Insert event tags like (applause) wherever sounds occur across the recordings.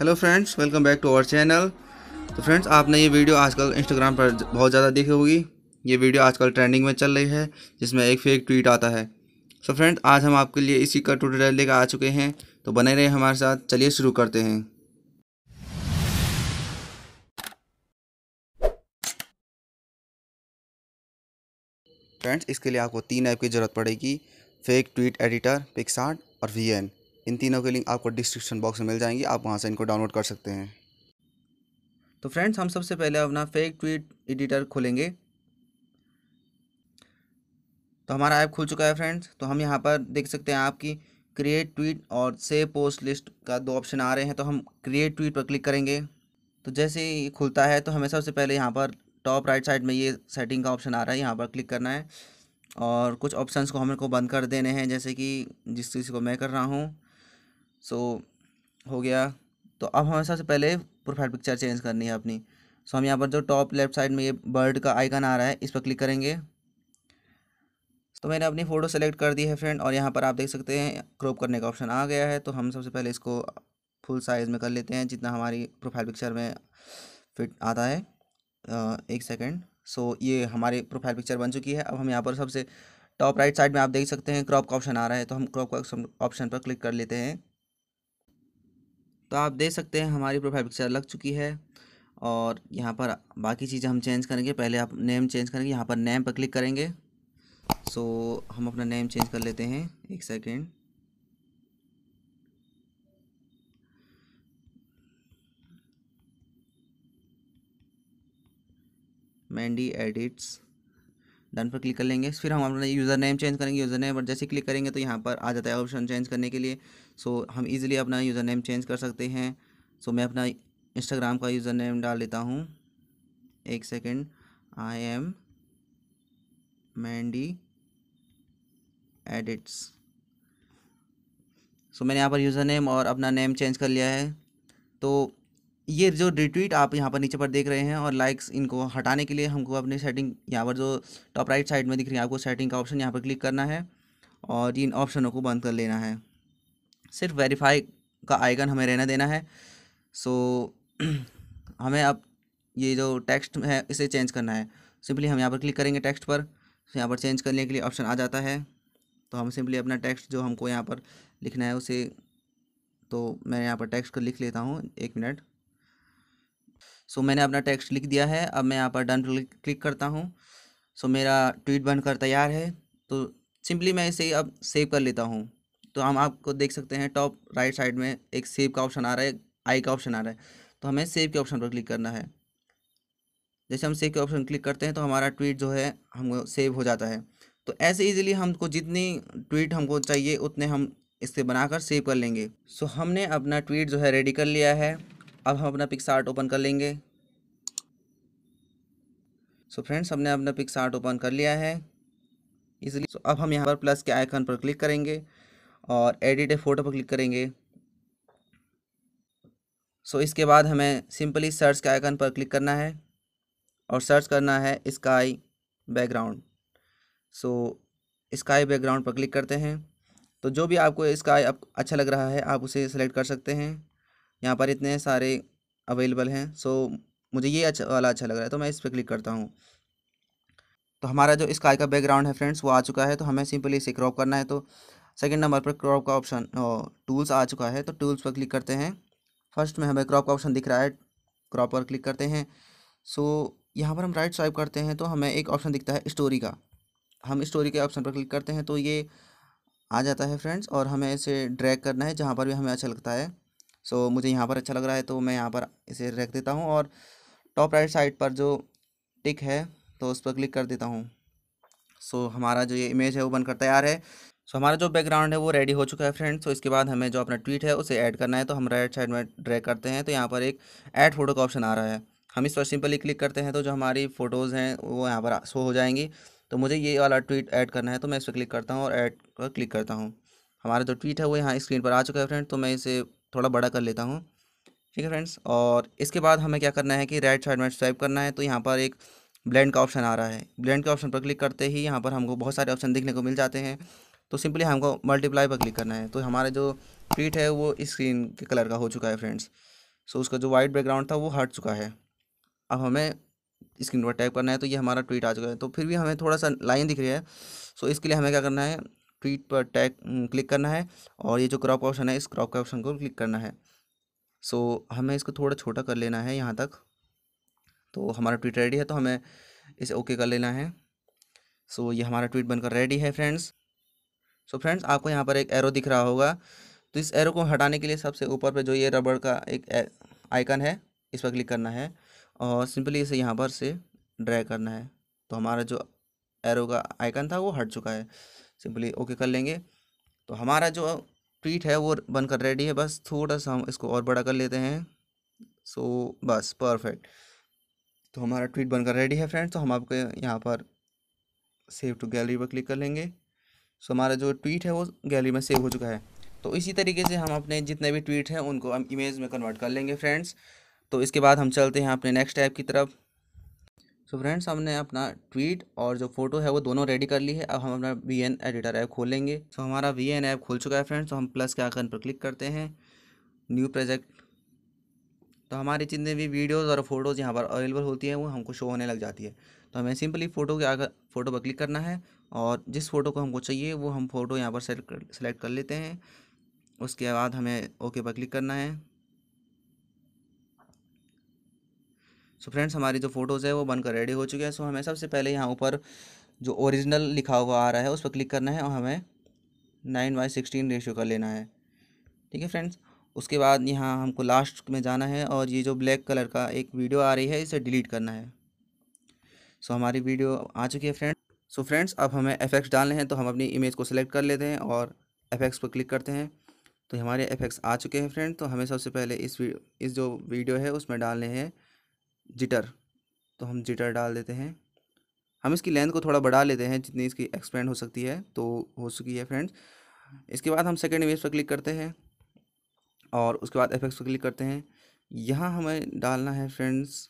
Hello friends welcome back to our channel तो friends आपने ये वीडियो आजकल इंस्टाग्राम पर बहुत ज़्यादा देखी होगी ये वीडियो आजकल ट्रेंडिंग में चल रही है जिसमें एक फेक ट्वीट आता है सो so फ्रेंड्स आज हम आपके लिए इसी का ट्यूटोरियल लेकर आ चुके हैं तो बने रहे हमारे साथ चलिए शुरू करते हैं फ्रेंड्स इसके लिए आपको तीन ऐप की ज़रूरत पड़ेगी फेक ट्वीट एडिटर पिक्सार्ट और वी एन इन तीनों के लिंक आपको डिस्क्रिप्शन बॉक्स में मिल जाएंगे आप वहाँ से इनको डाउनलोड कर सकते हैं तो फ्रेंड्स हम सबसे पहले अपना फेक ट्वीट एडिटर खोलेंगे तो हमारा ऐप खुल चुका है फ्रेंड्स तो हम यहाँ पर देख सकते हैं आपकी क्रिएट ट्वीट और सेव पोस्ट लिस्ट का दो ऑप्शन आ रहे हैं तो हम क्रिएट ट्वीट पर क्लिक करेंगे तो जैसे ही खुलता है तो हमें सबसे पहले यहाँ पर टॉप राइट साइड में ये सेटिंग का ऑप्शन आ रहा है यहाँ पर क्लिक करना है और कुछ ऑप्शंस को हमें को बंद कर देने हैं जैसे कि जिस चीज़ को मैं कर रहा हूँ सो so, हो गया तो अब हमें सबसे पहले प्रोफाइल पिक्चर चेंज करनी है अपनी सो so, हम यहाँ पर जो टॉप लेफ्ट साइड में ये बर्ड का आइकन आ रहा है इस पर क्लिक करेंगे तो मैंने अपनी फ़ोटो सेलेक्ट कर दी है फ्रेंड और यहाँ पर आप देख सकते हैं क्रॉप करने का ऑप्शन आ गया है तो हम सबसे पहले इसको फुल साइज़ में कर लेते हैं जितना हमारी प्रोफाइल पिक्चर में फिट आता है एक सेकेंड सो ये हमारी प्रोफाइल पिक्चर बन चुकी है अब हम यहाँ पर सबसे टॉप राइट साइड में आप देख सकते हैं क्रॉप का ऑप्शन आ रहा है तो हम क्रॉप का ऑप्शन पर क्लिक कर लेते हैं तो आप देख सकते हैं हमारी प्रोफाइल पिक्चर लग चुकी है और यहाँ पर बाकी चीज़ें हम चेंज करेंगे पहले आप नेम चेंज करेंगे यहाँ पर नेम पर क्लिक करेंगे सो so, हम अपना नेम चेंज कर लेते हैं एक सेकेंड मैंडी एडिट्स डन पर क्लिक कर लेंगे फिर हम अपना यूज़र नेम चेंज करेंगे यूज़र नेम पर जैसे क्लिक करेंगे तो यहाँ पर आ जाता है ऑप्शन चेंज करने के लिए सो हम इजीली अपना यूज़र नेम चेंज कर सकते हैं सो मैं अपना इंस्टाग्राम का यूज़र नेम डाल लेता हूँ एक second I am Mandy edits so मैंने यहाँ पर यूज़र नेम और अपना नेम चेंज कर लिया है तो ये जो रिट्वीट आप यहाँ पर नीचे पर देख रहे हैं और लाइक्स इनको हटाने के लिए हमको अपनी सेटिंग यहाँ पर जो टॉप राइट साइड में दिख रही है आपको सेटिंग का ऑप्शन यहाँ पर क्लिक करना है और इन ऑप्शनों को बंद कर लेना है सिर्फ वेरीफाई का आइकन हमें रहना देना है सो so, (clears throat) हमें अब ये जो टेक्स्ट है इसे चेंज करना है सिंपली हम यहाँ पर क्लिक करेंगे टेक्स्ट पर तो यहाँ पर चेंज करने के लिए ऑप्शन आ जाता है तो हम सिंपली अपना टेक्स्ट जो हमको यहाँ पर लिखना है उसे तो मैं यहाँ पर टेक्स्ट को लिख लेता हूँ एक मिनट सो मैंने अपना टेक्स्ट लिख दिया है अब मैं यहाँ पर डन क्लिक करता हूँ सो मेरा ट्वीट बनकर तैयार है तो सिंपली मैं इसे अब सेव कर लेता हूँ तो हम आपको देख सकते हैं टॉप राइट साइड में एक सेव का ऑप्शन आ रहा है आई का ऑप्शन आ रहा है तो हमें सेव के ऑप्शन पर क्लिक करना है जैसे हम सेव के ऑप्शन क्लिक करते हैं तो हमारा ट्वीट जो है हमको सेव हो जाता है तो ऐसे इजीली हमको जितनी ट्वीट हमको चाहिए उतने हम इससे बनाकर सेव कर लेंगे सो हमने अपना ट्वीट जो है रेडी कर लिया है अब हम अपना पिक्स आर्ट ओपन कर लेंगे सो so फ्रेंड्स हमने अपना पिक्स आर्ट ओपन कर लिया है इसलिए so अब हम यहाँ पर प्लस के आइकन पर क्लिक करेंगे और एडिट ए फोटो पर क्लिक करेंगे सो so इसके बाद हमें सिंपली सर्च के आइकन पर क्लिक करना है और सर्च करना है sky background so sky background पर क्लिक करते हैं तो जो भी आपको स्काई अच्छा लग रहा है आप उसे सेलेक्ट कर सकते हैं यहाँ पर इतने सारे अवेलेबल हैं सो मुझे ये अच्छा वाला अच्छा लग रहा है तो मैं इस पर क्लिक करता हूँ तो हमारा जो स्काई का बैकग्राउंड है फ्रेंड्स वो आ चुका है तो हमें सिंपली इसे क्रॉप करना है तो सेकंड नंबर पर क्रॉप का ऑप्शन टूल्स आ चुका है तो टूल्स पर क्लिक करते हैं फर्स्ट में हमें क्रॉप का ऑप्शन दिख रहा है क्रॉप पर क्लिक करते हैं सो यहाँ पर हम राइट स्वाइप करते हैं तो हमें एक ऑप्शन दिखता है स्टोरी का हम स्टोरी के ऑप्शन पर क्लिक करते हैं तो ये आ जाता है फ्रेंड्स और हमें इसे ड्रैग करना है जहाँ पर भी हमें अच्छा लगता है सो so, मुझे यहाँ पर अच्छा लग रहा है तो मैं यहाँ पर इसे रख देता हूँ और टॉप राइट साइड पर जो टिक है तो उस पर क्लिक कर देता हूँ सो so, हमारा जो ये इमेज है वो बनकर तैयार है सो so, हमारा जो बैकग्राउंड है वो रेडी हो चुका है फ्रेंड्स तो so, इसके बाद हमें जो अपना ट्वीट है उसे ऐड करना है तो हम राइट साइड में ड्रैग करते हैं तो यहाँ पर एक ऐड फोटो का ऑप्शन आ रहा है हम इस पर सिंपली क्लिक करते हैं तो जो हमारी फ़ोटोज़ हैं वो यहाँ पर शो हो जाएंगी तो मुझे ये वाला ट्वीट ऐड करना है तो मैं इस पर क्लिक करता हूँ और ऐड पर क्लिक करता हूँ हमारा जो ट्वीट है वो यहाँ स्क्रीन पर आ चुका है फ्रेंड तो मैं इसे थोड़ा बड़ा कर लेता हूँ ठीक है फ्रेंड्स और इसके बाद हमें क्या करना है कि राइट साइड में स्वाइप करना है तो यहाँ पर एक ब्लेंड का ऑप्शन आ रहा है ब्लेंड के ऑप्शन पर क्लिक करते ही यहाँ पर हमको बहुत सारे ऑप्शन देखने को मिल जाते हैं तो सिंपली हमको मल्टीप्लाई पर क्लिक करना है तो हमारे जो प्रीट है वो स्क्रीन के कलर का हो चुका है फ्रेंड्स सो उसका जो वाइट बैकग्राउंड था वो हट चुका है अब हमें स्क्रीन पर टैप करना है तो ये हमारा ट्वीट आ चुका है तो फिर भी हमें थोड़ा सा लाइन दिख रही है सो इसके लिए हमें क्या करना है ट्वीट पर टैग क्लिक करना है और ये जो क्रॉप का ऑप्शन है इस क्रॉप के ऑप्शन को क्लिक करना है सो हमें इसको थोड़ा छोटा कर लेना है यहाँ तक तो हमारा ट्वीट रेडी है तो हमें इसे ओके कर लेना है सो ये हमारा ट्वीट बनकर रेडी है फ्रेंड्स सो फ्रेंड्स आपको यहाँ पर एक एरो दिख रहा होगा तो इस एरो को हटाने के लिए सबसे ऊपर पर जो ये रबड़ का एक आइकन है इस पर क्लिक करना है और सिंपली इसे यहाँ पर से ड्रैग करना है तो हमारा जो एरो का आइकन था वो हट चुका है सिंपली ओके कर लेंगे तो हमारा जो ट्रीट है वो बनकर रेडी है बस थोड़ा सा हम इसको और बड़ा कर लेते हैं सो so, बस परफेक्ट तो हमारा ट्वीट बनकर रेडी है फ्रेंड्स तो हम आपके यहाँ पर सेव टू गैलरी पर क्लिक कर लेंगे सो so, हमारा जो ट्वीट है वो गैलरी में सेव हो चुका है तो इसी तरीके से हम अपने जितने भी ट्वीट हैं उनको हम इमेज में कन्वर्ट कर लेंगे फ्रेंड्स तो इसके बाद हम चलते हैं अपने नेक्स्ट ऐप की तरफ सो फ्रेंड्स हमने अपना ट्वीट और जो फोटो है वो दोनों रेडी कर ली है अब हम अपना वी एन एडिटर ऐप खोलेंगे सो so हमारा वी एन ऐप खुल चुका है फ्रेंड्स तो हम प्लस के आकन पर क्लिक करते हैं न्यू प्रोजेक्ट तो हमारी जितने भी वीडियोज़ और फोटोज़ यहाँ पर अवेलेबल होती हैं वो हमको शो होने लग जाती है तो हमें सिंपली फ़ोटो के आकर फ़ोटो पर क्लिक करना है और जिस फ़ोटो को हमको चाहिए वो हम फ़ोटो यहाँ पर सेलेक्ट कर लेते हैं उसके बाद हमें ओके पर क्लिक करना है सो फ्रेंड्स हमारी जो फ़ोटोज़ है वो बनकर रेडी हो चुके हैं सो हमें सबसे पहले यहाँ ऊपर जो ओरिजिनल लिखा हुआ आ रहा है उस पर क्लिक करना है और हमें नाइन बाई सिक्सटीन रेशियो कर लेना है ठीक है फ्रेंड्स उसके बाद यहाँ हमको लास्ट में जाना है और ये जो ब्लैक कलर का एक वीडियो आ रही है इसे डिलीट करना है सो हमारी वीडियो आ चुकी है फ्रेंड सो फ्रेंड्स अब हमें एफेक्ट्स डालने हैं तो हम अपनी इमेज को सिलेक्ट कर लेते हैं और एफेक्ट्स पर क्लिक करते हैं तो हमारे एफेक्ट्स आ चुके हैं फ्रेंड तो हमें सबसे पहले इस इस जो वीडियो है उसमें डालने हैं जिटर तो हम जिटर डाल देते हैं हम इसकी लेंथ को थोड़ा बढ़ा लेते हैं जितनी इसकी एक्सपेंड हो सकती है तो हो चुकी है फ्रेंड्स इसके बाद हम सेकेंड इमेज पर क्लिक करते हैं और उसके बाद एफेक्ट्स पर क्लिक करते हैं यहाँ हमें डालना है फ्रेंड्स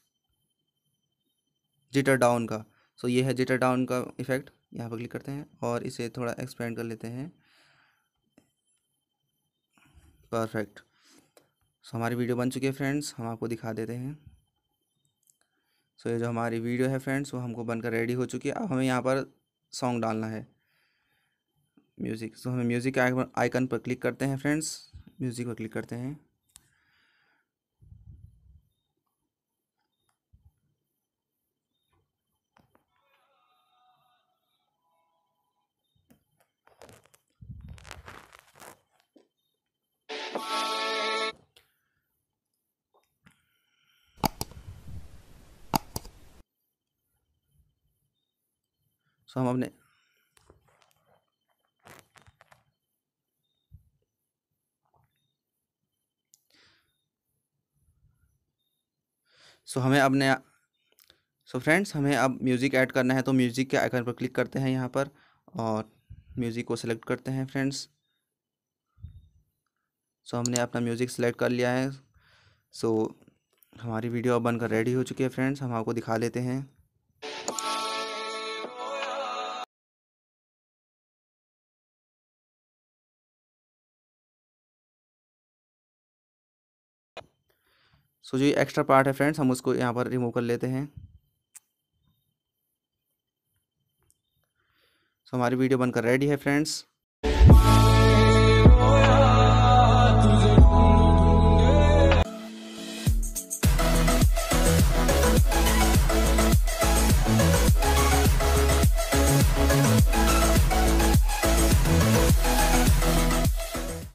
जिटर डाउन का सो ये है जिटर डाउन का इफेक्ट यहाँ पर क्लिक करते हैं और इसे थोड़ा एक्सपेंड कर लेते हैं परफेक्ट सो so, हमारी वीडियो बन चुकी है फ्रेंड्स हम आपको दिखा देते हैं सो ये जो हमारी वीडियो है फ्रेंड्स वो हमको बनकर रेडी हो चुकी है अब हमें यहाँ पर सॉन्ग डालना है म्यूज़िक सो हमें म्यूज़िक आइकन पर क्लिक करते हैं फ्रेंड्स म्यूज़िक पर क्लिक करते हैं Bye. सो हम अपने सो हमें अपने सो फ्रेंड्स हमें अब म्यूज़िक ऐड करना है तो म्यूज़िक के आइकन पर क्लिक करते हैं यहाँ पर और म्यूज़िक को सिलेक्ट करते हैं फ्रेंड्स सो हमने अपना म्यूज़िक सेलेक्ट कर लिया है सो हमारी वीडियो अब बनकर रेडी हो चुकी है फ्रेंड्स हम आपको दिखा लेते हैं सो so, जो एक्स्ट्रा पार्ट है फ्रेंड्स हम उसको यहाँ पर रिमूव कर लेते हैं सो हमारी वीडियो बनकर रेडी है फ्रेंड्स